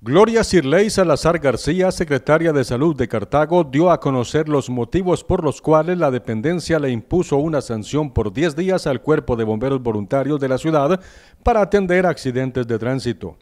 Gloria Sirley Salazar García, secretaria de Salud de Cartago, dio a conocer los motivos por los cuales la dependencia le impuso una sanción por 10 días al Cuerpo de Bomberos Voluntarios de la ciudad para atender accidentes de tránsito.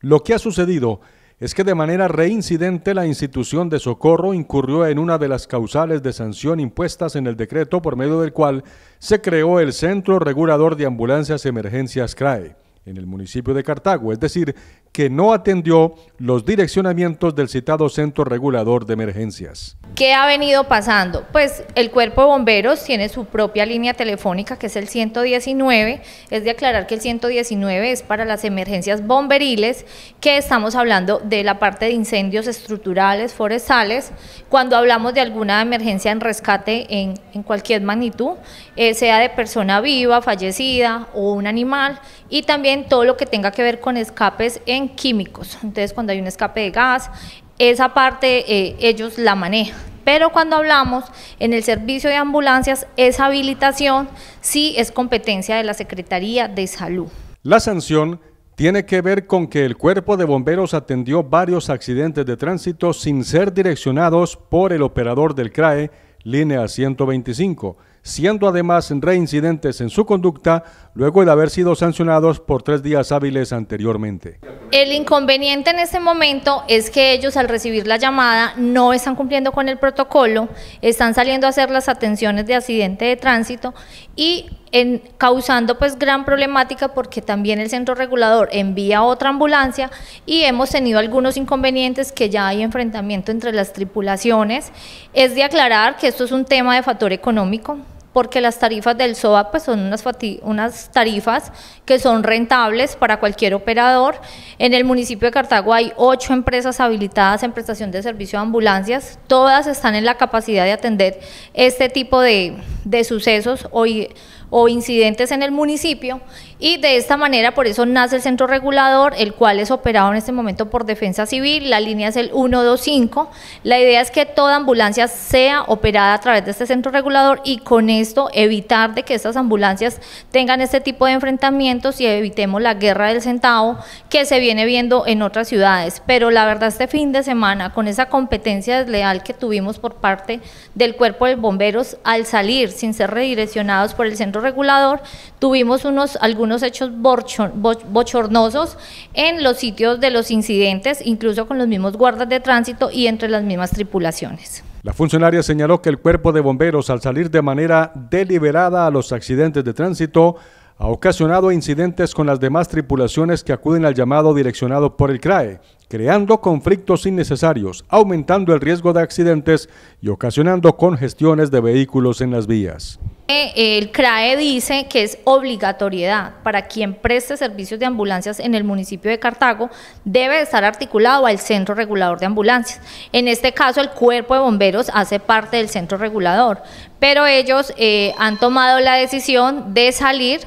Lo que ha sucedido es que de manera reincidente la institución de socorro incurrió en una de las causales de sanción impuestas en el decreto por medio del cual se creó el Centro Regulador de Ambulancias Emergencias CRAE en el municipio de Cartago, es decir, que no atendió los direccionamientos del citado Centro Regulador de Emergencias. ¿Qué ha venido pasando? Pues el Cuerpo de Bomberos tiene su propia línea telefónica que es el 119. Es de aclarar que el 119 es para las emergencias bomberiles, que estamos hablando de la parte de incendios estructurales, forestales. Cuando hablamos de alguna emergencia en rescate en, en cualquier magnitud, eh, sea de persona viva, fallecida o un animal, y también todo lo que tenga que ver con escapes en químicos, entonces cuando hay un escape de gas, esa parte eh, ellos la manejan. Pero cuando hablamos en el servicio de ambulancias, esa habilitación sí es competencia de la Secretaría de Salud. La sanción tiene que ver con que el cuerpo de bomberos atendió varios accidentes de tránsito sin ser direccionados por el operador del CRAE, línea 125, siendo además reincidentes en su conducta luego de haber sido sancionados por tres días hábiles anteriormente. El inconveniente en este momento es que ellos al recibir la llamada no están cumpliendo con el protocolo, están saliendo a hacer las atenciones de accidente de tránsito y en, causando pues gran problemática porque también el centro regulador envía otra ambulancia y hemos tenido algunos inconvenientes que ya hay enfrentamiento entre las tripulaciones. Es de aclarar que esto es un tema de factor económico, porque las tarifas del SOAP pues, son unas, unas tarifas que son rentables para cualquier operador. En el municipio de Cartago hay ocho empresas habilitadas en prestación de servicio de ambulancias, todas están en la capacidad de atender este tipo de, de sucesos. Hoy o incidentes en el municipio y de esta manera por eso nace el centro regulador, el cual es operado en este momento por Defensa Civil, la línea es el 125. La idea es que toda ambulancia sea operada a través de este centro regulador y con esto evitar de que estas ambulancias tengan este tipo de enfrentamientos y evitemos la guerra del centavo que se viene viendo en otras ciudades. Pero la verdad este fin de semana con esa competencia desleal que tuvimos por parte del cuerpo de bomberos al salir sin ser redireccionados por el centro regulador, tuvimos unos, algunos hechos bochornosos en los sitios de los incidentes, incluso con los mismos guardas de tránsito y entre las mismas tripulaciones. La funcionaria señaló que el cuerpo de bomberos al salir de manera deliberada a los accidentes de tránsito ha ocasionado incidentes con las demás tripulaciones que acuden al llamado direccionado por el CRAE, creando conflictos innecesarios, aumentando el riesgo de accidentes y ocasionando congestiones de vehículos en las vías. Eh, el CRAE dice que es obligatoriedad para quien preste servicios de ambulancias en el municipio de Cartago, debe estar articulado al centro regulador de ambulancias. En este caso, el cuerpo de bomberos hace parte del centro regulador, pero ellos eh, han tomado la decisión de salir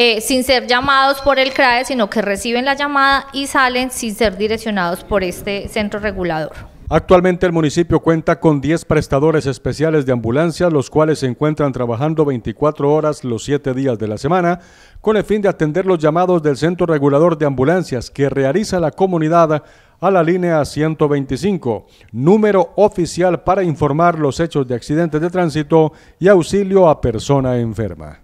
eh, sin ser llamados por el CRAE, sino que reciben la llamada y salen sin ser direccionados por este centro regulador. Actualmente el municipio cuenta con 10 prestadores especiales de ambulancias, los cuales se encuentran trabajando 24 horas los 7 días de la semana, con el fin de atender los llamados del Centro Regulador de Ambulancias que realiza la comunidad a la línea 125, número oficial para informar los hechos de accidentes de tránsito y auxilio a persona enferma.